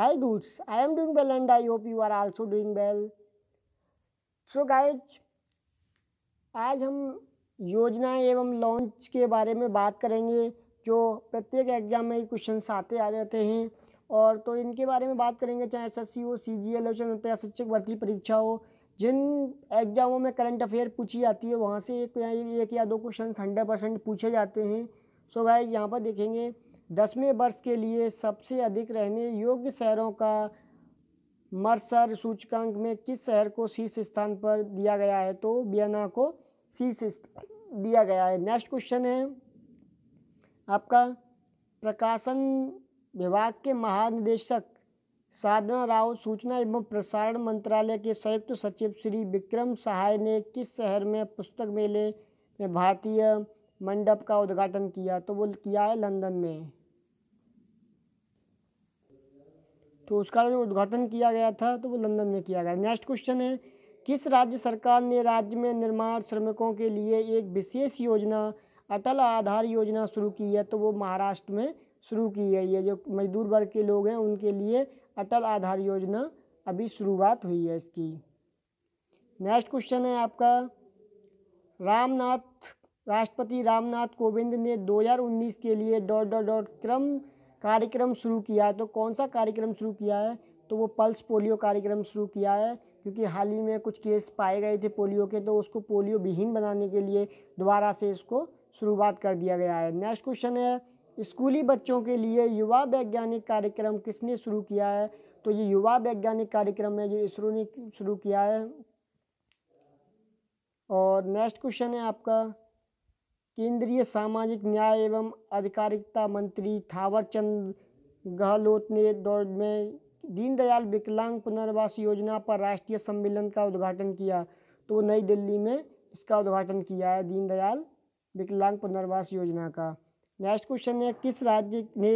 Hi dudes, I am doing well and I hope you are also doing well. So guys, आज हम योजना एवं launch के बारे में बात करेंगे जो प्रत्येक एग्जाम में क्वेश्चन आते आ रहते हैं और तो इनके बारे में बात करेंगे चाहे एस एस सी हो सी जी एल हो चाहे शिक्षक भर्ती परीक्षा हो जिन एग्जामों में करंट अफेयर पूछी जाती है वहाँ से एक या एक या दो क्वेश्चन हंड्रेड परसेंट पूछे जाते हैं सो गाइज यहाँ पर देखेंगे दसवें वर्ष के लिए सबसे अधिक रहने योग्य शहरों का मरसर सूचकांक में किस शहर को शीर्ष स्थान पर दिया गया है तो बियना को शीर्ष दिया गया है नेक्स्ट क्वेश्चन है आपका प्रकाशन विभाग के महानिदेशक साधना राव सूचना एवं प्रसारण मंत्रालय के संयुक्त सचिव श्री विक्रम सहाय ने किस शहर में पुस्तक मेले में भारतीय मंडप का उद्घाटन किया तो वो किया है लंदन में तो उसका जो उद्घाटन किया गया था तो वो लंदन में किया गया नेक्स्ट क्वेश्चन है किस राज्य सरकार ने राज्य में निर्माण श्रमिकों के लिए एक विशेष योजना अटल आधार योजना शुरू की है तो वो महाराष्ट्र में शुरू की है ये जो मजदूर वर्ग के लोग हैं उनके लिए अटल आधार योजना अभी शुरुआत हुई है इसकी नेक्स्ट क्वेश्चन है आपका रामनाथ राष्ट्रपति रामनाथ कोविंद ने 2019 के लिए डॉट डॉट डॉट क्रम कार्यक्रम शुरू किया है तो कौन सा कार्यक्रम शुरू किया है तो वो पल्स पोलियो कार्यक्रम शुरू किया है क्योंकि हाल ही में कुछ केस पाए गए थे पोलियो के तो उसको पोलियो विहीन बनाने के लिए दोबारा से इसको शुरुआत कर दिया गया है नेक्स्ट क्वेश्चन है स्कूली बच्चों के लिए युवा वैज्ञानिक कार्यक्रम किसने शुरू किया है तो ये युवा वैज्ञानिक कार्यक्रम है जो इसरो ने शुरू किया है और नेक्स्ट क्वेश्चन है आपका केंद्रीय सामाजिक न्याय एवं अधिकारिता मंत्री थावरचंद गहलोत ने दौड़ में दीनदयाल विकलांग पुनर्वास योजना पर राष्ट्रीय सम्मेलन का उद्घाटन किया तो नई दिल्ली में इसका उद्घाटन किया है दीनदयाल विकलांग पुनर्वास योजना का नेक्स्ट क्वेश्चन है किस राज्य ने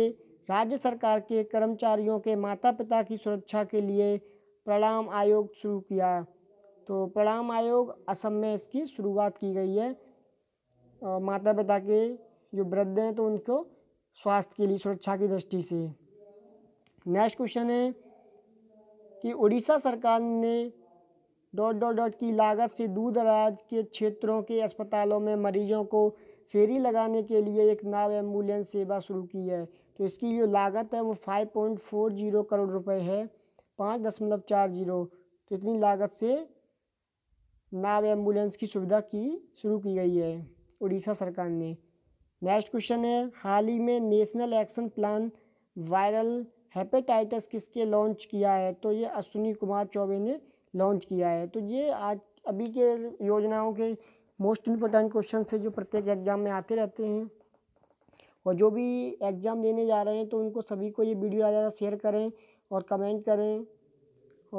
राज्य सरकार के कर्मचारियों के माता पिता की सुरक्षा के लिए प्रणाम आयोग शुरू किया तो प्रणाम आयोग असम में इसकी शुरुआत की गई है माता पिता के जो वृद्ध हैं तो उनको स्वास्थ्य के लिए सुरक्षा की दृष्टि से नेक्स्ट क्वेश्चन है कि उड़ीसा सरकार ने डॉट डॉट डॉट की लागत से दूर दराज के क्षेत्रों के अस्पतालों में मरीजों को फेरी लगाने के लिए एक नाव एम्बुलेंस सेवा शुरू की है तो इसकी जो लागत है वो five point four zero crore रुपए है पाँच दशमलव चार जीरो तो इतनी लागत से नाव एम्बुलेंस की सुविधा की शुरू की गई है उड़ीसा सरकार ने नेक्स्ट क्वेश्चन है हाल ही में national action plan viral hepatitis किसके लॉन्च किया है तो ये अश्विनी कुमार चौबे ने लॉन्च किया है तो ये आज अभी के योजनाओं के मोस्ट इम्पोर्टेंट क्वेश्चन है जो प्रत्येक एग्ज़ाम में आते रहते हैं और जो भी एग्ज़ाम देने जा रहे हैं तो उनको सभी को ये वीडियो ज़्यादा शेयर करें और कमेंट करें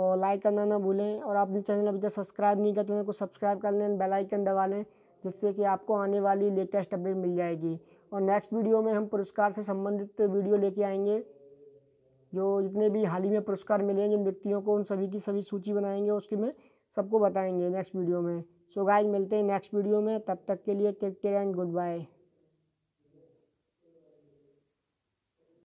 और लाइक करना ना भूलें और आपने चैनल अभी तक सब्सक्राइब नहीं किया तो उनको सब्सक्राइब कर लें बेलाइकन दबा लें जिससे कि आपको आने वाली लेटेस्ट अपडेट मिल जाएगी और नेक्स्ट वीडियो में हम पुरस्कार से संबंधित वीडियो लेके आएंगे जो जितने भी हाल ही में पुरस्कार मिलेंगे इन व्यक्तियों को उन सभी की सभी सूची बनाएंगे उसके में सबको बताएंगे नेक्स्ट वीडियो में सो so गाइस मिलते हैं नेक्स्ट वीडियो में तब तक के लिए take care and good bye